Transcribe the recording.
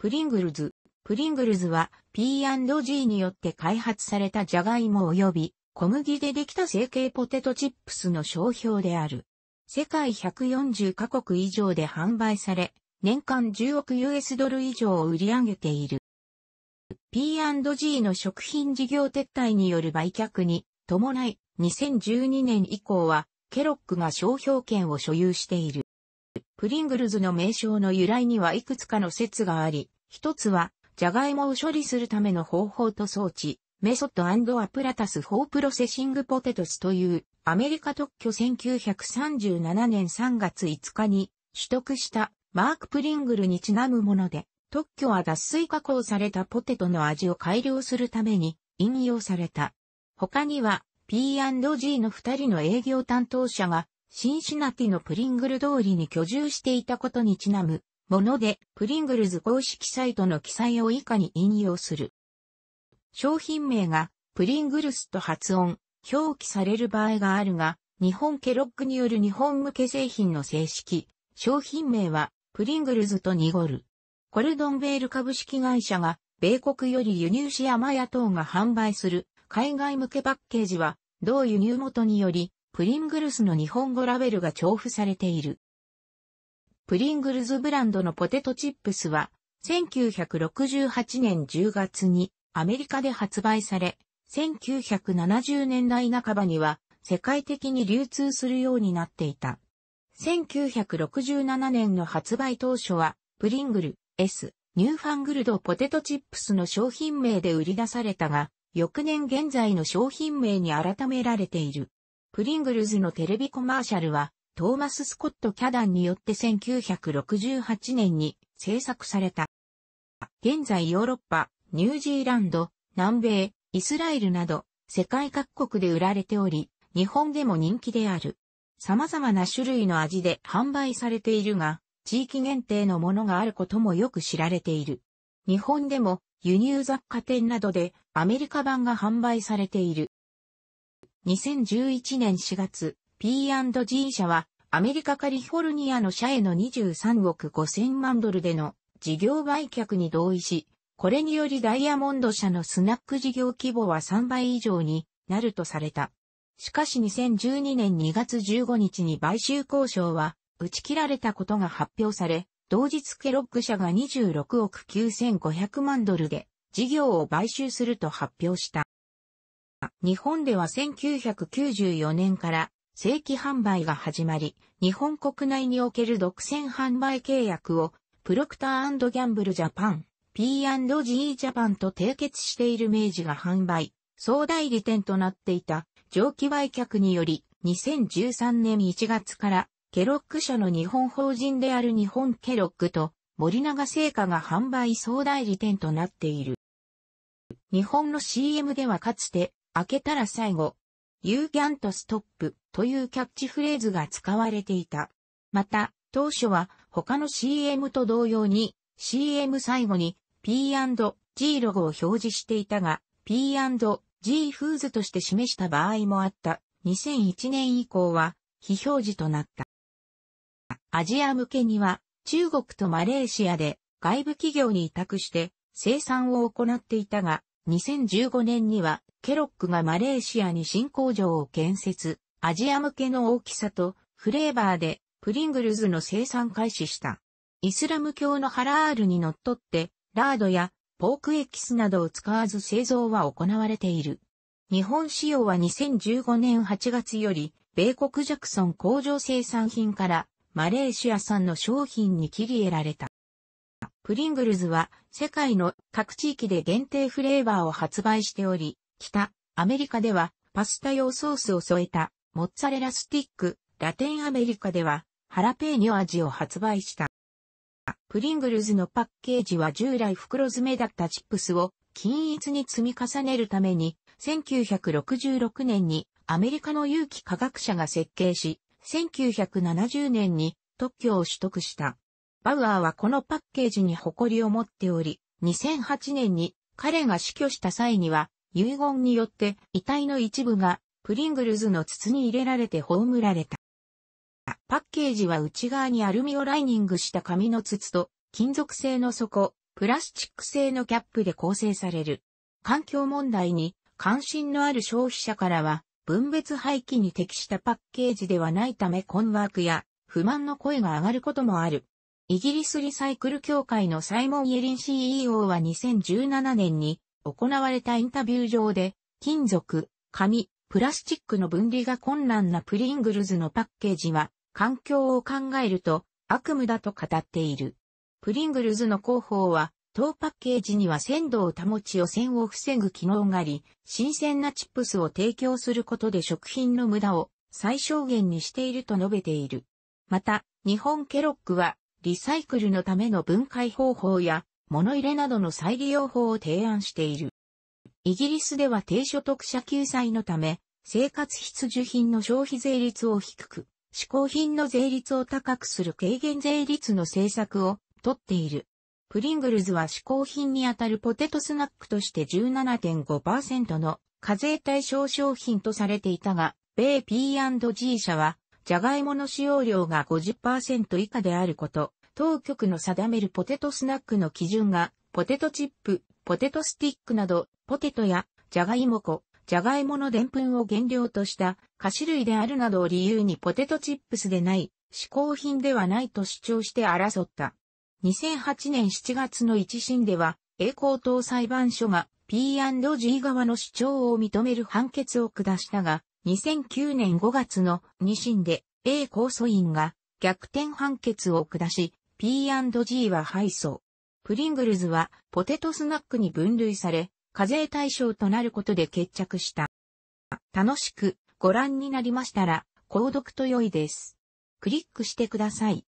プリングルズ。プリングルズは P&G によって開発されたジャガイモ及び小麦でできた成形ポテトチップスの商標である。世界140カ国以上で販売され、年間10億 US ドル以上を売り上げている。P&G の食品事業撤退による売却に伴い、2012年以降は、ケロックが商標権を所有している。プリングルズの名称の由来にはいくつかの説があり、一つは、ジャガイモを処理するための方法と装置、メソッドアプラタス・フォー・プロセシング・ポテトスという、アメリカ特許1937年3月5日に取得したマーク・プリングルにちなむもので、特許は脱水加工されたポテトの味を改良するために引用された。他には P&G の二人の営業担当者がシンシナティのプリングル通りに居住していたことにちなむ、もので、プリングルズ公式サイトの記載を以下に引用する。商品名が、プリングルスと発音、表記される場合があるが、日本ケロッグによる日本向け製品の正式、商品名は、プリングルズと濁る。コルドンベール株式会社が、米国より輸入しマヤ等が販売する、海外向けパッケージは、同輸入元により、プリングルスの日本語ラベルが重複されている。プリングルズブランドのポテトチップスは、1968年10月にアメリカで発売され、1970年代半ばには世界的に流通するようになっていた。1967年の発売当初は、プリングル S、ニューファングルドポテトチップスの商品名で売り出されたが、翌年現在の商品名に改められている。プリングルズのテレビコマーシャルは、トーマス・スコット・キャダンによって1968年に制作された。現在ヨーロッパ、ニュージーランド、南米、イスラエルなど、世界各国で売られており、日本でも人気である。様々な種類の味で販売されているが、地域限定のものがあることもよく知られている。日本でも輸入雑貨店などでアメリカ版が販売されている。2011年4月、P&G 社はアメリカカリフォルニアの社への23億5000万ドルでの事業売却に同意し、これによりダイヤモンド社のスナック事業規模は3倍以上になるとされた。しかし2012年2月15日に買収交渉は打ち切られたことが発表され、同日ケロック社が26億9500万ドルで事業を買収すると発表した。日本では1994年から正規販売が始まり、日本国内における独占販売契約をプロクターギャンブルジャパン、P&G ジャパンと締結している明治が販売、総代理店となっていた蒸気売却により、2013年1月からケロック社の日本法人である日本ケロックと森永製菓が販売総代理店となっている。日本の CM ではかつて開けたら最後、You can't stop というキャッチフレーズが使われていた。また、当初は他の CM と同様に CM 最後に P&G ロゴを表示していたが P&G フーズとして示した場合もあった2001年以降は非表示となった。アジア向けには中国とマレーシアで外部企業に委託して生産を行っていたが2015年にはケロックがマレーシアに新工場を建設、アジア向けの大きさとフレーバーでプリングルズの生産開始した。イスラム教のハラールにのっとって、ラードやポークエキスなどを使わず製造は行われている。日本仕様は2015年8月より、米国ジャクソン工場生産品からマレーシア産の商品に切り得られた。プリングルズは世界の各地域で限定フレーバーを発売しており、北、アメリカではパスタ用ソースを添えたモッツァレラスティック、ラテンアメリカではハラペーニョ味を発売した。プリングルズのパッケージは従来袋詰めだったチップスを均一に積み重ねるために、1966年にアメリカの有機科学者が設計し、1970年に特許を取得した。バウアーはこのパッケージに誇りを持っており、2008年に彼が死去した際には遺言によって遺体の一部がプリングルズの筒に入れられて葬られた。パッケージは内側にアルミをライニングした紙の筒と金属製の底、プラスチック製のキャップで構成される。環境問題に関心のある消費者からは分別廃棄に適したパッケージではないため困惑や不満の声が上がることもある。イギリスリサイクル協会のサイモン・イエリン CEO は2017年に行われたインタビュー上で、金属、紙、プラスチックの分離が困難なプリングルズのパッケージは、環境を考えると悪夢だと語っている。プリングルズの広報は、当パッケージには鮮度を保ち汚染を防ぐ機能があり、新鮮なチップスを提供することで食品の無駄を最小限にしていると述べている。また、日本ケロックは、リサイクルのための分解方法や、物入れなどの再利用法を提案している。イギリスでは低所得者救済のため、生活必需品の消費税率を低く、嗜好品の税率を高くする軽減税率の政策をとっている。プリングルズは嗜好品にあたるポテトスナックとして17.5%の課税対象商品とされていたが、米 P&G 社は、ジャガイモの使用量が50%以下であること、当局の定めるポテトスナックの基準が、ポテトチップ、ポテトスティックなど、ポテトや、じゃがいも粉、じゃがいものでんぷんを原料とした菓子類であるなどを理由にポテトチップスでない、嗜好品ではないと主張して争った。2008年7月の一審では、栄光党裁判所が P&G 側の主張を認める判決を下したが、2009年5月の二審で、A 控訴院が逆転判決を下し、P&G は敗訴。プリングルズはポテトスナックに分類され、課税対象となることで決着した。楽しくご覧になりましたら、購読と良いです。クリックしてください。